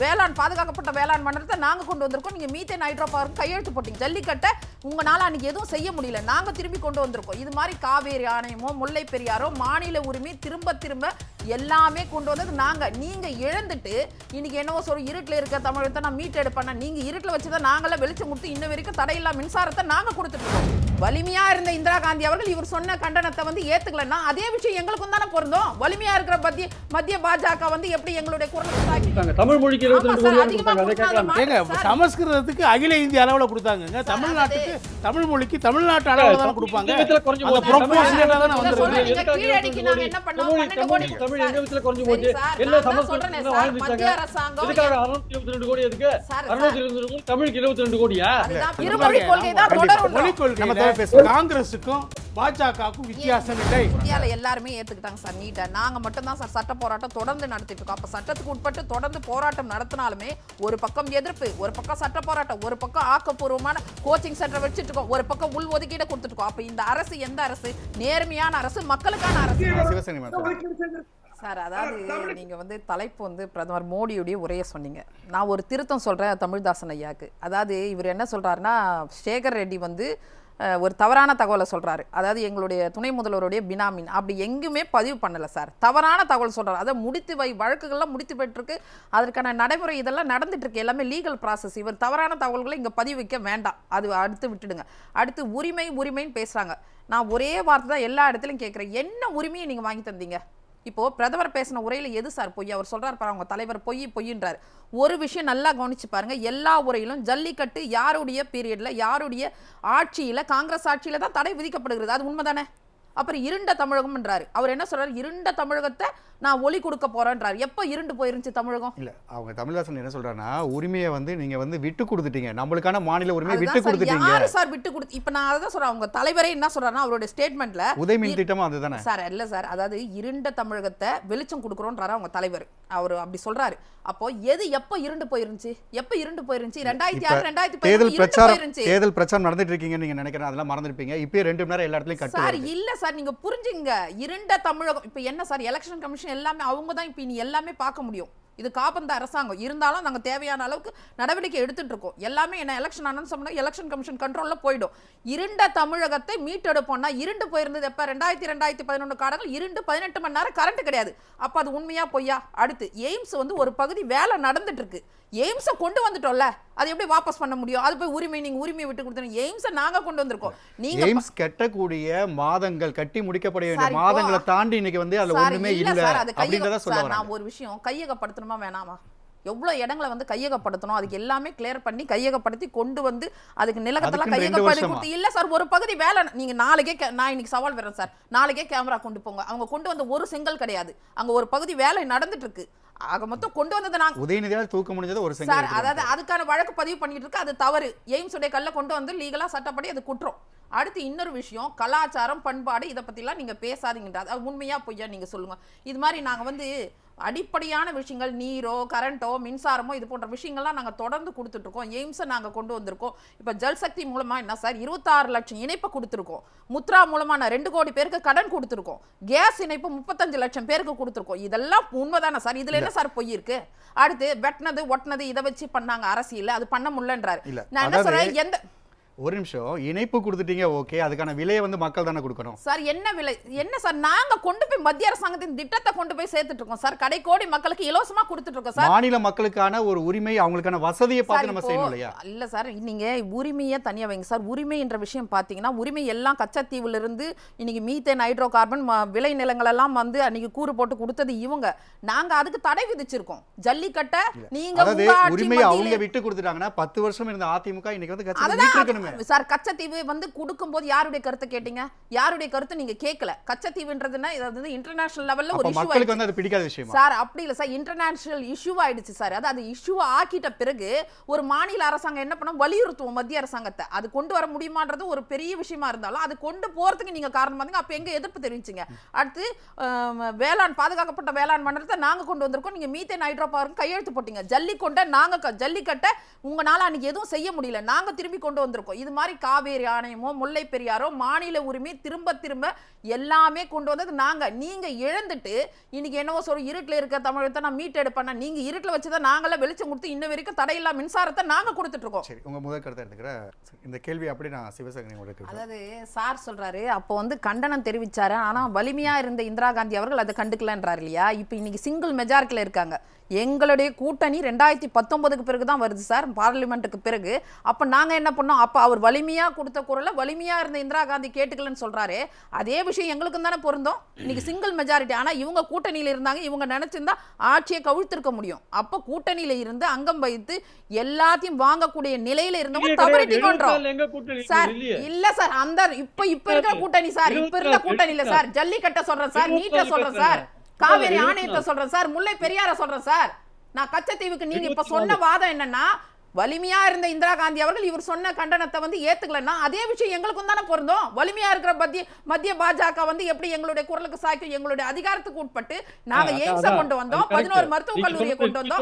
வேளாண் பாதுகாக்கப்பட்ட வேளாண் மண்டலத்தை நாங்க கொண்டு வந்திருக்கோம் நீங்க மீத்தேன் ஹைட்ரோ பவருக்கு கையெழுத்து போட்டீங்க ஜல்லிக்கட்டை உங்களால் அன்னைக்கு எதுவும் செய்ய முடியல நாங்க திரும்பி கொண்டு வந்திருக்கோம் இது மாதிரி காவேரி ஆணையமோ முல்லை பெரியாரோ மாநில உரிமை திரும்ப திரும்ப எல்லாமே கொண்டு வந்தது நாங்க நீங்க இழந்துட்டு இன்னைக்கு என்னவோ சொல்ற இருட்டில் இருக்க தமிழகத்தை நான் மீட் எடுப்பேன் நீங்க இருட்டில் வச்சுதான் நாங்களாம் வெளிச்சம் கொடுத்து இன்ன வரைக்கும் தடையில்லா மின்சாரத்தை நாங்க கொடுத்துட்டு வலிமையா இருந்த இந்திரா காந்தி அவர்கள் இவர் சொன்ன கண்டனத்தை வந்து ஏத்துக்கலன்னா அதே விஷயம் எங்களுக்கும் தானே பொருந்தோம் வலிமையா இருக்கிற மத்திய மத்திய பாஜக வந்து எப்படி எங்களுடைய குரல் தமிழ் மொழி சமஸ்கிருதத்துக்கு அகில இந்திய அளவுல கொடுத்தாங்க தமிழ்நாட்டுக்கு தமிழ் மொழிக்கு தமிழ்நாட்டு அளவுல தான் கொடுப்பாங்க அந்த ப்ரொபோஷனலா தான் வந்திருக்கு தமிழ் எங்க விதத்துல குறைஞ்சு போச்சு எல்லாம் சமஸ்கிருதம் அறுநூத்தி இருபத்தி ரெண்டு கோடி எதுக்கு அறுநூத்தி இருபத்தி தமிழுக்கு இருபத்தி ரெண்டு கோடியா மொழி கொள்கை காங்கிரஸுக்கும் பாஜகவுக்கும் வித்தியாசம் இல்லை இந்தியாவில் எல்லாருமே ஏற்றுக்கிட்டாங்க சார் நீட்டை நாங்கள் மட்டும்தான் சார் சட்ட போராட்டம் தொடர்ந்து நடத்திட்டு இருக்கோம் அப்போ சட்டத்துக்கு உட்பட்டு தொடர்ந்து போராட்டம் நடத்தினாலுமே ஒரு பக்கம் எதிர்ப்பு ஒரு பக்கம் சட்ட போராட்டம் ஒரு பக்கம் ஆக்கப்பூர்வமான கோச்சிங் சென்டர் வச்சுட்டு இருக்கோம் ஒரு பக்கம் உள் ஒதுக்கீடு கொடுத்துட்டு அப்போ இந்த அரசு எந்த அரசு நேர்மையான அரசு மக்களுக்கான அரசு சார் அதாவது நீங்கள் வந்து தலைப்பு வந்து பிரதமர் மோடியுடைய உரையை சொன்னீங்க நான் ஒரு திருத்தம் சொல்கிறேன் தமிழ்தாசன் ஐயாவுக்கு அதாவது இவர் என்ன சொல்கிறாருன்னா சேகர் ரெட்டி வந்து ஒரு தவறான தகவலை சொல்கிறாரு அதாவது எங்களுடைய துணை முதல்வருடைய பினாமின் அப்படி எங்குமே பதிவு பண்ணலை சார் தவறான தகவல் சொல்கிறார் அதை முடித்து வை வழக்குகள்லாம் முடித்து பெற்றிருக்கு அதற்கான நடைமுறை இதெல்லாம் நடந்துட்டுருக்கு எல்லாமே லீகல் ப்ராசஸ் இவர் தவறான தகவல்களை இங்கே பதிவு வைக்க வேண்டாம் அது அடுத்து விட்டுடுங்க அடுத்து உரிமை உரிமைன்னு பேசுகிறாங்க நான் ஒரே வார்த்தை தான் எல்லா இடத்துலையும் கேட்குறேன் என்ன உரிமையை நீங்கள் வாங்கி தந்தீங்க இப்போ பிரதமர் பேசின உரையில் எது சார் பொய் அவர் சொல்றாரு பாரு அவங்க தலைவர் பொய் பொய்ன்றார் ஒரு விஷயம் நல்லா கவனிச்சு பாருங்க எல்லா உரையிலும் ஜல்லிக்கட்டு யாருடைய பீரியட்ல யாருடைய ஆட்சியில காங்கிரஸ் ஆட்சியில தான் தடை விதிக்கப்படுகிறது அது உண்மைதானே அப்புறம் இருண்ட தமிழகம்ன்றாரு அவர் என்ன சொல்றாரு இருண்ட தமிழகத்தை நான் ஒளி கொடுக்க போறேன்றாரு எப்ப இருண்டு போயிருந்துச்சு தமிழகம் இல்ல அவங்க தமிழாசன் என்ன சொல்றாருன்னா உரிமையை வந்து நீங்க வந்து விட்டு கொடுத்துட்டீங்க நம்மளுக்கான மாநில உரிமையை விட்டு கொடுத்துட்டீங்க யாரு சார் விட்டு கொடுத்து இப்ப நான் அதான் சொல்றேன் அவங்க தலைவரே என்ன சொல்றாருன்னா அவரோட ஸ்டேட்மெண்ட்ல உதயமின் திட்டமும் அதுதானே சார் இல்ல சார் அதாவது இருண்ட தமிழகத்தை வெளிச்சம் கொடுக்குறோன்றாரு அவங்க தலைவர் அவர் அப்படி சொல்றாரு அப்போ எது எப்ப இருண்டு போயிருந்துச்சு எப்ப இருண்டு போயிருந்துச்சு ரெண்டாயிரத்தி ஆறு ரெண்டாயிரத்தி தேர்தல் பிரச்சாரம் தேர்தல் பிரச்சாரம் நடந்துட்டு இருக்கீங்க நீங்க நினைக்கிறேன் அதெல்லாம் மறந்துருப்பீங்க இப்பயே ரெண்டு மணி நேரம் எல்லா இடத்துலயும் சார் இல்ல சார் நீங்கள் புரிஞ்சுங்க இருண்ட தமிழகம் இப்போ என்ன சார் எலெக்ஷன் கமிஷன் எல்லாமே அவங்க தான் இப்போ நீ எல்லாமே பார்க்க முடியும் இது காப்பந்த அரசாங்கம் இருந்தாலும் நாங்கள் தேவையான அளவுக்கு நடவடிக்கை எடுத்துட்டு இருக்கோம் எல்லாமே என்ன எலெக்ஷன் அனௌன்ஸ் சொன்னால் எலெக்ஷன் கமிஷன் கண்ட்ரோலில் போயிடும் இருண்ட தமிழகத்தை மீட்டெடுப்போம்னா இருண்டு போயிருந்தது எப்போ ரெண்டாயிரத்தி ரெண்டாயிரத்தி பதினொன்று காலங்கள் இருண்டு பதினெட்டு மணி நேரம் கரண்ட் கிடையாது அப்போ அது உண்மையா பொய்யா அடுத்து எய்ம்ஸ் வந்து ஒரு பகுதி வேலை நடந்துட்டு இருக்கு எய்ம்ஸை கொண்டு வந்துட்டோம்ல அது எப்படி வாபஸ் பண்ண முடியும் அது போய் உரிமை நீங்க உரிமை விட்டு கொடுத்தோம் எய்ம்ஸை நாங்க கொண்டு வந்திருக்கோம் நீங்க எய்ம்ஸ் கட்டக்கூடிய மாதங்கள் கட்டி முடிக்கப்பட வேண்டிய மாதங்களை தாண்டி இன்னைக்கு வந்து அதுல ஒண்ணுமே இல்ல அப்படின்றத சொல்ல நான் ஒரு விஷயம் கையகப்படுத்த கையகப்படுத்தணுமா வேணாமா எவ்வளோ இடங்களை வந்து கையகப்படுத்தணும் அதுக்கு எல்லாமே கிளியர் பண்ணி கையகப்படுத்தி கொண்டு வந்து அதுக்கு நிலகத்தெல்லாம் கையகப்படுத்தி கொடுத்து இல்லை சார் ஒரு பகுதி வேலை நீங்கள் நாளைக்கே நான் இன்னைக்கு சவால் வரேன் சார் நாளைக்கே கேமரா கொண்டு போங்க அவங்க கொண்டு வந்த ஒரு செங்கல் கிடையாது அங்கே ஒரு பகுதி வேலை நடந்துட்டு இருக்கு ஆக மொத்தம் கொண்டு வந்தது நாங்க உதயநிதியால் தூக்க முடிஞ்சது ஒரு சார் அதாவது அதுக்கான வழக்கு பதிவு பண்ணிட்டு இருக்கு அது தவறு எய்ம்ஸ் உடைய கல்ல கொண்டு வந்து லீகலா சட்டப்படி அது குற்றம் அடுத்து இன்னொரு விஷயம் கலாச்சாரம் பண்பாடு இதை பற்றிலாம் நீங்கள் பேசாதீங்கன்றது அது உண்மையாக பொய்யா நீங்கள் சொல்லுங்கள் இது மாதிரி நாங்கள் வந்து அடிப்படையான விஷயங்கள் நீரோ கரண்ட்டோ மின்சாரமோ இது போன்ற விஷயங்கள்லாம் நாங்கள் தொடர்ந்து கொடுத்துட்ருக்கோம் எய்ம்ஸை நாங்கள் கொண்டு வந்திருக்கோம் இப்போ ஜல்சக்தி மூலமாக என்ன சார் இருபத்தாறு லட்சம் இணைப்பு கொடுத்துருக்கோம் முத்ரா மூலமாக நான் ரெண்டு கோடி பேருக்கு கடன் கொடுத்துருக்கோம் கேஸ் இணைப்பு முப்பத்தஞ்சு லட்சம் பேருக்கு கொடுத்துருக்கோம் இதெல்லாம் உண்மைதானே சார் இதில் என்ன சார் பொய் இருக்கு அடுத்து வெட்டினது ஒட்டினது இதை வச்சு பண்ணாங்க அரசியல் அது பண்ண முடியலன்றாரு நான் என்ன சொல்கிறேன் எந்த ஒரு நிமிஷம் இணைப்பு கொடுத்துட்டீங்க ஓகே அதுக்கான விலையை வந்து மக்கள் தானே கொடுக்கணும் சார் என்ன விலை என்ன சார் நாங்க கொண்டு போய் மத்திய அரசாங்கத்தின் திட்டத்தை கொண்டு போய் சேர்த்துட்டு இருக்கோம் சார் கடை கோடி மக்களுக்கு இலவசமா கொடுத்துட்டு இருக்கோம் சார் மாநில மக்களுக்கான ஒரு உரிமை அவங்களுக்கான வசதியை பார்த்து நம்ம செய்யணும் இல்லையா இல்ல சார் நீங்க உரிமையை தனியா வைங்க சார் உரிமை என்ற விஷயம் பாத்தீங்கன்னா உரிமை எல்லாம் கச்சத்தீவுல இருந்து இன்னைக்கு மீத்தேன் ஹைட்ரோ கார்பன் விளை நிலங்கள் எல்லாம் வந்து அன்னைக்கு கூறு போட்டு கொடுத்தது இவங்க நாங்க அதுக்கு தடை விதிச்சிருக்கோம் ஜல்லிக்கட்டை நீங்க உரிமையை அவங்க விட்டு கொடுத்துட்டாங்கன்னா பத்து வருஷம் இருந்த அதிமுக இன்னைக்கு வந்து சார் கச்சத்தீவு வந்து கொடுக்கும் போது யாருடைய கருத்தை கேட்டீங்க யாருடைய கருத்து நீங்க கேட்கல கச்சத்தீவுன்றதுன்னா வந்து இன்டர்நேஷனல் லெவல்ல ஒரு இஷ்யூ வந்து அது பிடிக்காத விஷயம் சார் அப்படி இல்ல சார் இன்டர்நேஷனல் இஷ்யூ ஆயிடுச்சு சார் அது அது இஷ்யூ ஆக்கிட்ட பிறகு ஒரு மாநில அரசாங்கம் என்ன பண்ணும் வலியுறுத்துவோம் மத்திய அரசாங்கத்தை அது கொண்டு வர முடியுமான்றது ஒரு பெரிய விஷயமா இருந்தாலும் அது கொண்டு போறதுக்கு நீங்க காரணமா இருந்தீங்க அப்ப எங்க எதிர்ப்பு தெரிவிச்சீங்க அடுத்து வேளாண் பாதுகாக்கப்பட்ட வேளாண் மண்டலத்தை நாங்க கொண்டு வந்திருக்கோம் நீங்க மீத்தேன் ஹைட்ரோ பவருக்கு கையெழுத்து போட்டீங்க ஜல்லிக்கொண்டை நாங்க ஜல்லிக்கட்டை உங்களால அன்னைக்கு எதுவும் செய்ய முடியல நாங்க திரும்பி கொண்டு வந்திருக்கோம் இருக்கும் இது மாதிரி காவேரி ஆணையமோ முல்லை பெரியாரோ மாநில உரிமை திரும்ப திரும்ப எல்லாமே கொண்டு வந்தது நாங்கள் நீங்கள் இழந்துட்டு இன்னைக்கு என்னவோ சொல்ல இருட்டில் இருக்க தமிழகத்தை நான் மீட் எடுப்பேன்னா நீங்கள் இருட்டில் வச்சு தான் நாங்களாம் வெளிச்சம் கொடுத்து இன்ன வரைக்கும் தடையில்லா மின்சாரத்தை நாங்கள் கொடுத்துட்ருக்கோம் சரி உங்கள் முதல் கருத்தை எடுத்துக்கிற இந்த கேள்வி அப்படி நான் சிவசங்கரி அதாவது சார் சொல்கிறாரு அப்போ வந்து கண்டனம் தெரிவித்தார் ஆனால் வலிமையாக இருந்த இந்திரா காந்தி அவர்கள் அதை கண்டுக்கலன்றார் இல்லையா இப்போ இன்னைக்கு சிங்கிள் மெஜாரிட்டியில் இருக்காங்க எங்களுடைய கூட்டணி ரெண்டாயிரத்தி பத்தொன்பதுக்கு பிறகு தான் வருது சார் பார்லிமெண்ட்டுக்கு பிறகு அப்போ நாங்கள் என்ன பண்ணோம் அப்போ அவர் வலிமையாக கொடுத்த குரலை வலிமையாக இருந்த இந்திரா காந்தி கேட்டுக்கலன்னு சொல்கிறாரு அதே விஷயம் எங்களுக்கும் தானே பொருந்தோம் இன்னைக்கு சிங்கிள் மெஜாரிட்டி ஆனால் இவங்க கூட்டணியில் இருந்தாங்க இவங்க நினச்சிருந்தா ஆட்சியை கவிழ்த்திருக்க முடியும் அப்போ கூட்டணியில் இருந்து அங்கம் வைத்து எல்லாத்தையும் வாங்கக்கூடிய நிலையில் இருந்தவங்க தவறிட்டி சார் இல்லை சார் அந்த இப்போ இப்போ இருக்கிற கூட்டணி சார் இப்போ இருக்கிற கூட்டணியில் சார் ஜல்லிக்கட்டை சொல்கிறேன் சார் நீட்டை சொல்கிறேன் சார் காவேரி ஆணையத்தை சொல்றேன் சார் முல்லை பெரியார சொல்றேன் சார் நான் கச்சத்தீவுக்கு நீங்க இப்ப சொன்ன வாதம் என்னன்னா வலிமையா இருந்த இந்திரா காந்தி அவர்கள் இவர் சொன்ன கண்டனத்தை வந்து ஏத்துக்கலன்னா அதே விஷயம் எங்களுக்கும் தானே பொருந்தோம் வலிமையா இருக்கிற மத்திய மத்திய பாஜக வந்து எப்படி எங்களுடைய குரலுக்கு சாய்க்கும் எங்களுடைய அதிகாரத்துக்கு உட்பட்டு நாங்க எய்ம்ஸ கொண்டு வந்தோம் பதினோரு மருத்துவக் கல்லூரியை கொண்டு வந்தோம்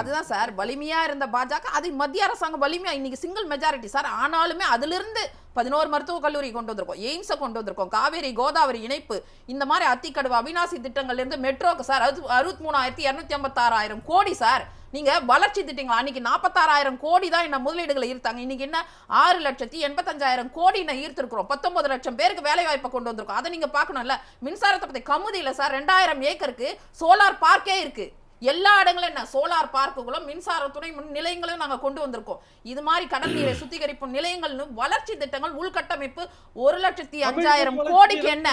அதுதான் சார் வலிமையா இருந்த பாஜக அது மத்திய அரசாங்கம் வலிமையா இன்னைக்கு சிங்கிள் மெஜாரிட்டி சார் ஆனாலுமே அதுல இருந்து பதினோரு மருத்துவக் கல்லூரி கொண்டு வந்திருக்கோம் எய்ம்ஸை கொண்டு வந்திருக்கோம் காவேரி கோதாவரி இணைப்பு இந்த மாதிரி அத்திக்கடுவு அவிநாசி திட்டங்கள்ல இருந்து மெட்ரோக்கு சார் அது அறுபத்தி மூணாயிரத்தி இரநூத்தி ஐம்பத்தாறாயிரம் கோடி சார் நீங்கள் வளர்ச்சி திட்டங்களா அன்றைக்கி நாற்பத்தாறாயிரம் கோடி தான் என்ன முதலீடுகளை ஈர்த்தாங்க இன்றைக்கி என்ன ஆறு லட்சத்தி எண்பத்தஞ்சாயிரம் கோடி என்ன ஈர்த்திருக்கிறோம் பத்தொன்பது லட்சம் பேருக்கு வேலை வாய்ப்பை கொண்டு வந்திருக்கோம் அதை நீங்கள் பார்க்கணும்ல மின்சாரத்தை பற்றி கமுதியில் சார் ரெண்டாயிரம் ஏக்கருக்கு சோலார் பார்க்கே இருக்குது எல்லா இடங்களும் என்ன சோலார் பார்க்குகளும் மின்சார துணை மின் நிலையங்களும் நாங்கள் கொண்டு வந்திருக்கோம் இது மாதிரி கடற்கீரை சுத்திகரிப்பு நிலையங்கள்னு வளர்ச்சி திட்டங்கள் உள்கட்டமைப்பு ஒரு லட்சத்தி அஞ்சாயிரம் கோடிக்கு என்ன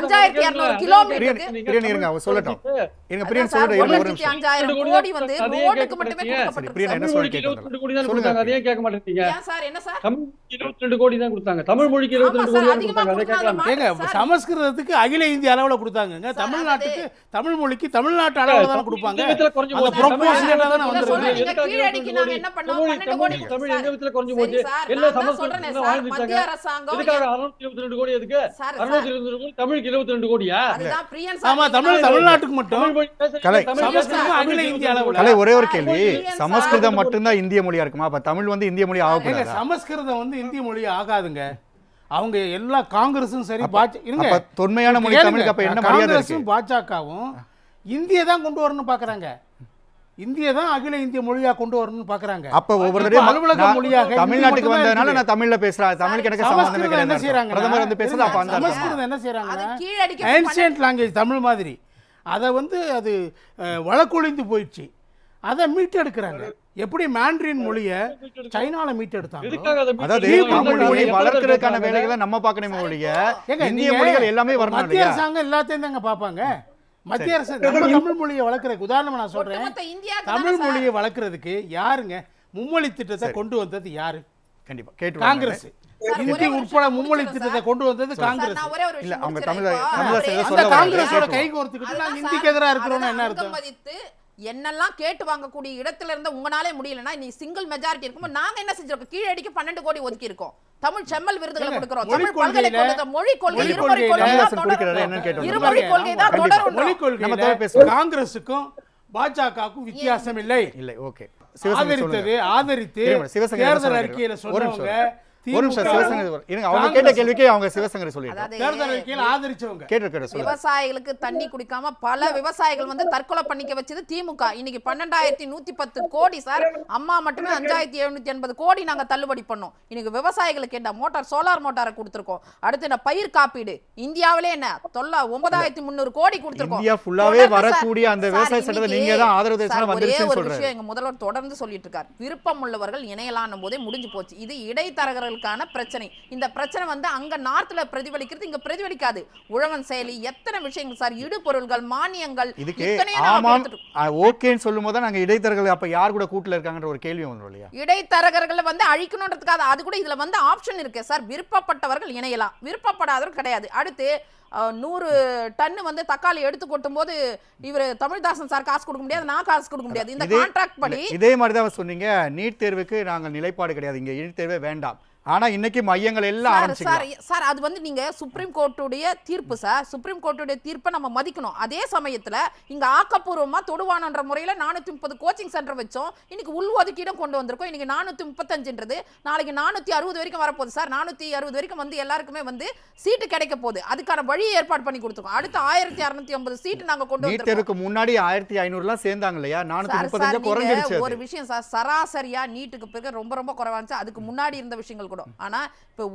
அஞ்சாயிரத்தி இரநூறு சொல்லட்டும் ஒரு சமஸ்கிருதத்துக்கு அகில இந்திய அளவுல கொடுத்தாங்க தமிழ்நாட்டுக்கு தமிழ் மொழிக்கு தமிழ்நாட்டு அளவுல தான் கொடுப்பாங்க ரெண்டு கோடி ஒரே ஒரு கேள்வி சமஸ்கிருதம் மட்டும்தான் இந்திய மொழியா இருக்குமா தமிழ் வந்து இந்திய மொழி சமஸ்கிருதம் வந்து இந்திய மொழி ஆகாதுங்க அவங்க எல்லா காங்கிரஸும் சரி பாஜக தொன்மையான மொழி தமிழுக்கு அப்ப என்ன காங்கிரஸும் பாஜகவும் இந்தியை தான் கொண்டு வரணும்னு பார்க்குறாங்க இந்திய தான் அகில இந்திய மொழியா கொண்டு வரணும்னு பாக்குறாங்க அப்போ ஒவ்வொரு அலுவலக மொழியாக தமிழ்நாட்டுக்கு வந்ததுனால நான் தமிழ்ல பேசுறேன் தமிழுக்கு எனக்கு சம்மந்தம் என்ன செய்கிறாங்க பிரதமர் வந்து பேசுறது அப்போ அந்த சமஸ்கிருதம் என்ன செய்கிறாங்க ஏன்ஷியன்ட் லாங்குவேஜ் தமிழ் மாதிரி அதை வந்து அது வழக்கொழிந்து போயிடுச்சு அதை மீட்டெடுக்கிறாங்க எப்படி மேண்ட்ரின் மொழியை சைனால மீட்டெடுத்தாங்க அதாவது தமிழ் மொழி வளர்க்கறதுக்கான வேலைகளை நம்ம பார்க்கணுமே மொழிய இந்திய மொழிகள் எல்லாமே வரணும் மத்திய அரசாங்கம் எல்லாத்தையும் தாங்க பார்ப்பாங்க மத்திய அரசு தமிழ் மொழியை வளர்க்கறதுக்கு உதாரணமா நான் சொல்றேன் தமிழ் மொழியை வளர்க்கறதுக்கு யாருங்க மும்மொழி திட்டத்தை கொண்டு வந்தது யாரு கண்டிப்பா கேட்டு காங்கிரஸ் இந்தி உட்பட மும்மொழி திட்டத்தை கொண்டு வந்தது காங்கிரஸ் இல்ல அவங்க தமிழ் காங்கிரஸோட கை கோர்த்துக்கிட்டு நாங்க இந்திக்கு எதிராக இருக்கிறோம்னு என்ன அர்த்தம் என்னெல்லாம் கேட்டு வாங்கக்கூடிய இடத்துல இருந்து உங்களாலே முடியலன்னா நீ சிங்கிள் மெஜாரிட்டி இருக்கும்போது நாங்க என்ன செஞ்சிருக்கோம் கீழடிக்கு பன்னெண்டு கோடி ஒதுக்கி இருக்கோம் தமிழ் செம்மல் விருதுகளை கொடுக்கிறோம் தமிழ் பல்கலைக்கழகத்தை மொழி கொள்கை இருமொழி கொள்கை தான் இருமொழி கொள்கை தான் தொடரும் காங்கிரசுக்கும் பாஜகவுக்கும் வித்தியாசம் இல்லை இல்லை ஓகே ஆதரித்தது ஆதரித்து தேர்தல் அறிக்கையில சொல்றவங்க ஒரு நிமிஷம் சிவசங்கரி அவங்க கேட்ட கேள்விக்கே அவங்க சிவசங்கரி சொல்லிடுறாங்க கேட்டு விவசாயிகளுக்கு தண்ணி குடிக்காம பல விவசாயிகள் வந்து தற்கொலை பண்ணிக்க வச்சது திமுக இன்னைக்கு பன்னெண்டாயிரத்தி நூத்தி பத்து கோடி சார் அம்மா மட்டுமே அஞ்சாயிரத்தி எழுநூத்தி எண்பது கோடி நாங்க தள்ளுபடி பண்ணோம் இன்னைக்கு விவசாயிகளுக்கு என்ன மோட்டார் சோலார் மோட்டாரை கொடுத்துருக்கோம் அடுத்து என்ன பயிர் காப்பீடு இந்தியாவிலே என்ன தொல்ல ஒன்பதாயிரத்தி முந்நூறு கோடி கொடுத்துருக்கோம் இந்தியா ஃபுல்லாவே வரக்கூடிய அந்த விவசாய சட்டத்தை நீங்க தான் ஆதரவு தேசம் எங்க முதல்வர் தொடர்ந்து சொல்லிட்டு இருக்காரு விருப்பம் உள்ளவர்கள் இணையலாம் போதே முடிஞ்சு போச்சு இது இடைத்தரகர்கள் மாணவர்களுக்கான பிரச்சனை இந்த பிரச்சனை வந்து பிரதிபலிக்கிறது பிரதிபலிக்காது உழவன் செயலி எத்தனை விஷயங்கள் சார் இடுபொருள்கள் மானியங்கள் ஓகேன்னு சொல்லும் போது நாங்க இடைத்தரகர்கள் அப்போ யார் கூட கூட்டில் இருக்காங்கன்ற ஒரு கேள்வி வந்துடும் இல்லையா இடைத்தரகர்களை வந்து அழிக்கணுன்றதுக்காக அது கூட வந்து ஆப்ஷன் இருக்கு சார் விருப்பப்பட்டவர்கள் இணையலாம் விருப்பப்படாதவர்கள் கிடையாது அடுத்து நூறு டன்னு வந்து தக்காளி எடுத்து கொட்டும் போது இவர் தமிழ்தாசன் சார் காசு கொடுக்க முடியாது நான் காசு கொடுக்க முடியாது இந்த கான்ட்ராக்ட் படி இதே மாதிரி தான் சொன்னீங்க நீட் தேர்வுக்கு நாங்கள் நிலைப்பாடு கிடையாது இங்கே நீட் தேர்வே வேண்டாம் ஆனா இன்னைக்கு மையங்கள் எல்லாம் சார் சார் அது வந்து நீங்க சுப்ரீம் கோர்ட்டுடைய தீர்ப்பு சார் சுப்ரீம் கோர்ட்டுடைய தீர்ப்பை நம்ம மதிக்கணும் அதே சமயத்தில் இங்கே ஆக்கப்பூர்வமாக தொடுவானன்ற முறையில் நானூற்றி முப்பது கோச்சிங் சென்டர் வச்சோம் இன்னைக்கு ஒதுக்கீடும் கொண்டு வந்திருக்கோம் இன்னைக்கு நானூற்றி முப்பத்தஞ்சுன்றது நாளைக்கு நானூற்றி அறுபது வரைக்கும் வரப்போகுது சார் நானூற்றி அறுபது வரைக்கும் வந்து எல்லாருக்குமே வந்து சீட்டு கிடைக்க போகுது அதுக்கான வழி வழி ஏற்பாடு பண்ணி கொடுத்துருக்கோம் அடுத்து ஆயிரத்தி அறுநூத்தி ஐம்பது சீட் நாங்க கொண்டு முன்னாடி ஆயிரத்தி சேர்ந்தாங்க இல்லையா நானூத்தி ஒரு விஷயம் சார் சராசரியா நீட்டுக்கு பிறகு ரொம்ப ரொம்ப குறைவாச்சு அதுக்கு முன்னாடி இருந்த விஷயங்கள் கூட ஆனா இப்ப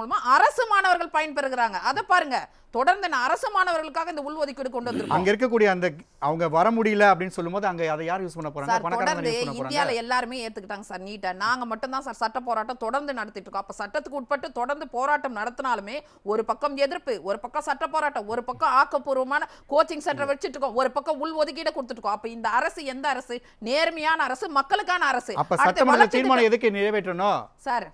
மூலமா அரசு மாணவர்கள் பயன்பெறுகிறாங்க அதை பாருங்க தொடர்ந்து அரசு மாணவர்களுக்காக இந்த உள் ஒதுக்கீடு கொண்டு வந்திருக்கோம் அங்க இருக்கக்கூடிய அந்த அவங்க வர முடியல அப்படின்னு சொல்லும்போது அங்க அதை யார் யூஸ் பண்ண போறாங்க தொடர்ந்து இந்தியால எல்லாருமே ஏத்துக்கிட்டாங்க சார் நீட்டா நாங்க மட்டும்தான் சார் சட்ட போராட்டம் தொடர்ந்து நடத்திட்டு இருக்கோம் அப்ப சட்டத்துக்கு உட்பட்டு தொடர்ந்து போராட்டம் நடத்தினாலுமே ஒரு பக்கம் எதிர்ப்பு ஒரு பக்கம் சட்ட போராட்டம் ஒரு பக்கம் ஆக்கப்பூர்வமான கோச்சிங் சென்டர் வச்சுட்டு ஒரு பக்கம் உள் ஒதுக்கீடு கொடுத்துட்டு அப்ப இந்த அரசு எந்த அரசு நேர்மையான அரசு மக்களுக்கான அரசு தீர்மானம் எதுக்கு நிறைவேற்றணும் சார்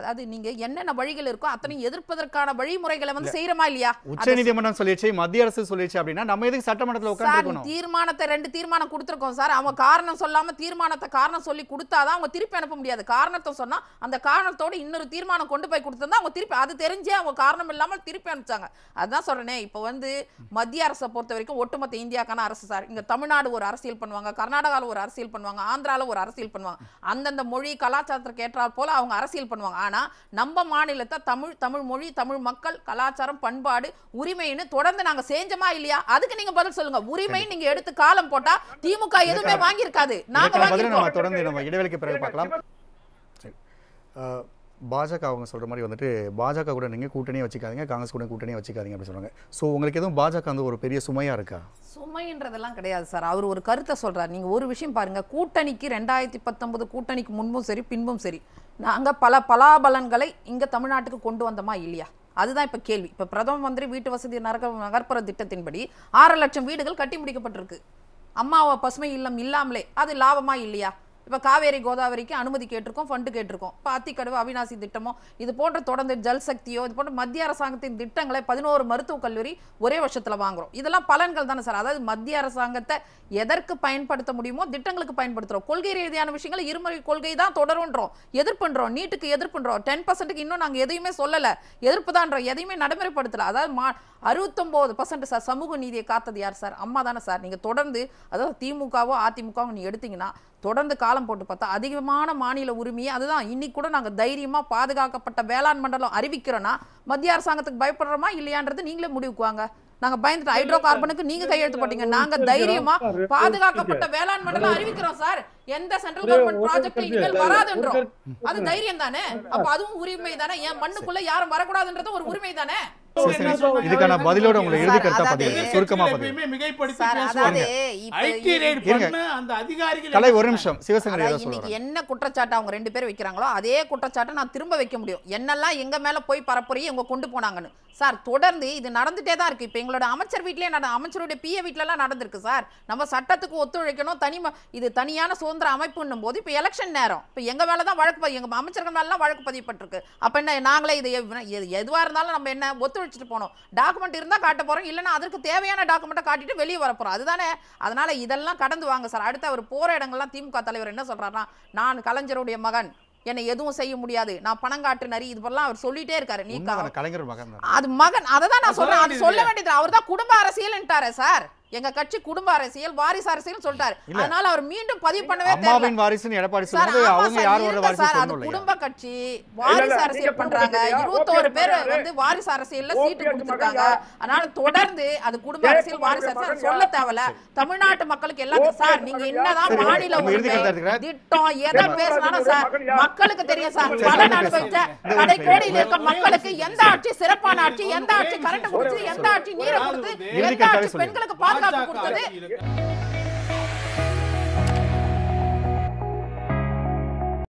அதாவது நீங்க என்னென்ன வழிகள் இருக்கோ அத்தனை எதிர்ப்பதற்கான வழிமுறைகளை வந்து செய்யறமா இல்லையா உச்ச நீதிமன்றம் சொல்லிடுச்சு மத்திய அரசு சொல்லிடுச்சு அப்படின்னா நம்ம எதுக்கு சட்டமன்றத்தில் உட்காந்து தீர்மானத்தை ரெண்டு தீர்மானம் கொடுத்துருக்கோம் சார் அவங்க காரணம் சொல்லாம தீர்மானத்தை காரணம் சொல்லி கொடுத்தாதான் அவங்க திருப்பி அனுப்ப முடியாது காரணத்தை சொன்னா அந்த காரணத்தோட இன்னொரு தீர்மானம் கொண்டு போய் கொடுத்தா அவங்க திருப்பி அது தெரிஞ்சே அவங்க காரணம் இல்லாமல் திருப்பி அனுப்பிச்சாங்க அதுதான் சொல்றேனே இப்போ வந்து மத்திய அரசை பொறுத்த வரைக்கும் ஒட்டுமொத்த இந்தியாக்கான அரசு சார் இங்க தமிழ்நாடு ஒரு அரசியல் பண்ணுவாங்க கர்நாடகாவில் ஒரு அரசியல் பண்ணுவாங்க ஆந்திராவில் ஒரு அரசியல் பண்ணுவாங்க அந்தந்த மொழி கலாச்சாரத்திற்கு ஏற்றால் போல அவங்க அரசியல் பண்ணுவாங்க நம்ம மாநிலத்தை தமிழ் தமிழ் மொழி தமிழ் மக்கள் கலாச்சாரம் பண்பாடு உரிமைன்னு தொடர்ந்து இல்லையா அதுக்கு நீங்க பதில் சொல்லுங்க உரிமை நீங்க எடுத்து காலம் போட்டா திமுக எதுவுமே வாங்கியிருக்காது தொடர்ந்து நம்ம இடைவெளிக்கு பிறகு பார்க்கலாம் பாஜக அவங்க சொல்கிற மாதிரி வந்துட்டு பாஜக கூட நீங்கள் கூட்டணியே வச்சுக்காதீங்க காங்கிரஸ் கூட கூட்டணியே வச்சுக்காதீங்க அப்படின்னு சொல்கிறாங்க ஸோ உங்களுக்கு எதுவும் பாஜக வந்து ஒரு பெரிய சுமையாக இருக்கா சுமைன்றதெல்லாம் கிடையாது சார் அவர் ஒரு கருத்தை சொல்கிறார் நீங்கள் ஒரு விஷயம் பாருங்கள் கூட்டணிக்கு ரெண்டாயிரத்தி பத்தொன்பது கூட்டணிக்கு முன்பும் சரி பின்பும் சரி நாங்கள் பல பலாபலன்களை இங்கே தமிழ்நாட்டுக்கு கொண்டு வந்தோமா இல்லையா அதுதான் இப்போ கேள்வி இப்போ பிரதம மந்திரி வீட்டு வசதி நரக நகர்ப்புற திட்டத்தின்படி ஆறு லட்சம் வீடுகள் கட்டி முடிக்கப்பட்டிருக்கு அம்மாவை பசுமை இல்லம் இல்லாமலே அது லாபமா இல்லையா இப்போ காவேரி கோதாவரிக்கு அனுமதி கேட்டிருக்கோம் ஃபண்டு கேட்டிருக்கோம் இப்போ அத்திக்கடவு அவிநாசி திட்டமோ இது போன்ற தொடர்ந்து ஜல்சக்தியோ இது போன்ற மத்திய அரசாங்கத்தின் திட்டங்களை பதினோரு மருத்துவக் கல்லூரி ஒரே வருஷத்தில் வாங்குறோம் இதெல்லாம் பலன்கள் தானே சார் அதாவது மத்திய அரசாங்கத்தை எதற்கு பயன்படுத்த முடியுமோ திட்டங்களுக்கு பயன்படுத்துகிறோம் கொள்கை ரீதியான விஷயங்களை இருமொழி கொள்கை தான் தொடருன்றோம் எதிர்ப்புன்றோம் நீட்டுக்கு எதிர்ப்புன்றோம் டென் பர்சன்ட்டுக்கு இன்னும் நாங்கள் எதையுமே சொல்லலை எதிர்ப்பு தான்றோம் எதையுமே நடைமுறைப்படுத்தலை அதாவது மா அறுபத்தொம்போது பர்சன்ட் சார் சமூக நீதியை காத்தது யார் சார் அம்மா தானே சார் நீங்கள் தொடர்ந்து அதாவது திமுகவோ அதிமுகவோ நீங்கள் எடுத்தீங்கன்னா தொடர்ந்து காலம் போட்டு பார்த்தா அதிகமான மாநில உரிமையை அதுதான் இன்னைக்கு கூட நாங்கள் தைரியமாக பாதுகாக்கப்பட்ட வேளாண் மண்டலம் அறிவிக்கிறோன்னா மத்திய அரசாங்கத்துக்கு பயப்படுறோமா இல்லையான்றது நீங்களே முடிவுக்குவாங்க நாங்க பயந்துட்டு ஹைட்ரோ கார்பனுக்கு நீங்க கையெழுத்து போட்டீங்க நாங்க தைரியமா பாதுகாக்கப்பட்ட வேளாண் மண்டலம் அறிவிக்கிறோம் சார் எந்த சென்ட்ரல் கவர்மெண்ட் ப்ராஜெக்ட் இனிமேல் வராதுன்றோம் அது தைரியம் தானே அப்ப அதுவும் உரிமை தானே என் மண்ணுக்குள்ள யாரும் வரக்கூடாதுன்றதும் ஒரு உரிமை தானே இதுக்கான பதிலோட உங்களை இறுதி கருத்தா பதிவு சுருக்கமா பதிவு கலை ஒரு நிமிஷம் சிவசங்கர் என்ன குற்றச்சாட்டு அவங்க ரெண்டு பேர் வைக்கிறாங்களோ அதே குற்றச்சாட்டை நான் திரும்ப வைக்க முடியும் என்னெல்லாம் எங்க மேல போய் பரப்புரையை இவங்க கொண்டு போனாங்கன்னு சார் தொடர்ந்து இது நடந்துட்டே தான் இருக்கு இப்போ எங்களோட அமைச்சர் வீட்லயே நட அமைச்சருடைய பிஏ வீட்லலாம் நடந்திருக்கு சார் நம்ம சட்டத்துக்கு ஒத்துழைக்கணும் தனி இது தனியான சுதந்திர அமைப்புன்னும் போது இப்போ எலெக்ஷன் நேரம் இப்போ எங்க மேல தான் வழக்கு எங்க அமைச்சர்கள் மேலாம் வழக்கு பதிவு பட்டிருக்கு அப்ப என்ன நாங்களே இது எதுவா இருந்தாலும் நம்ம என்ன ஒத்துழைச்சு காமிச்சிட்டு போனோம் டாக்குமெண்ட் இருந்தால் காட்ட போகிறோம் இல்லைனா அதற்கு தேவையான டாக்குமெண்ட்டை காட்டிட்டு வெளியே வர போகிறோம் அதுதானே அதனால் இதெல்லாம் கடந்து வாங்க சார் அடுத்து அவர் போகிற இடங்கள்லாம் திமுக தலைவர் என்ன சொல்கிறாருன்னா நான் கலைஞருடைய மகன் என்னை எதுவும் செய்ய முடியாது நான் பணம் நரி இது போலாம் அவர் சொல்லிட்டே இருக்காரு நீ கலைஞர் மகன் அது மகன் அதை தான் நான் சொல்றேன் அது சொல்ல வேண்டியது அவர் தான் குடும்ப அரசியல்ன்ட்டாரு சார் எங்க கட்சி குடும்ப அரசியல் வாரிசு அரசியல் சொல்றாரு அதனால அவர் மீண்டும் பதிவு பண்ணவே அம்மாவின் வாரிசுன்னு எடப்பாடி சொன்னது அவங்க யார் வர வாரிசு அது குடும்ப கட்சி வாரிசு அரசியல் பண்றாங்க 21 பேர் வந்து வாரிசு அரசியல்ல சீட்டு கொடுத்திருக்காங்க அதனால தொடர்ந்து அது குடும்ப அரசியல் வாரிசு அரசியல் சொல்ல தேவல தமிழ்நாட்டு மக்களுக்கு எல்லாத்துக்கும் சார் நீங்க என்னதான் மாநில திட்டம் எதை பேசுனாலும் சார் மக்களுக்கு தெரியும் சார் பலன் அனுபவிச்ச கடை கோடியில் இருக்க மக்களுக்கு எந்த ஆட்சி சிறப்பான ஆட்சி எந்த ஆட்சி கரண்ட் கொடுத்து எந்த ஆட்சி நீரை கொடுத்து எந்த ஆட்சி பெண்களுக்கு பாதுகாப்பு 大家觉得。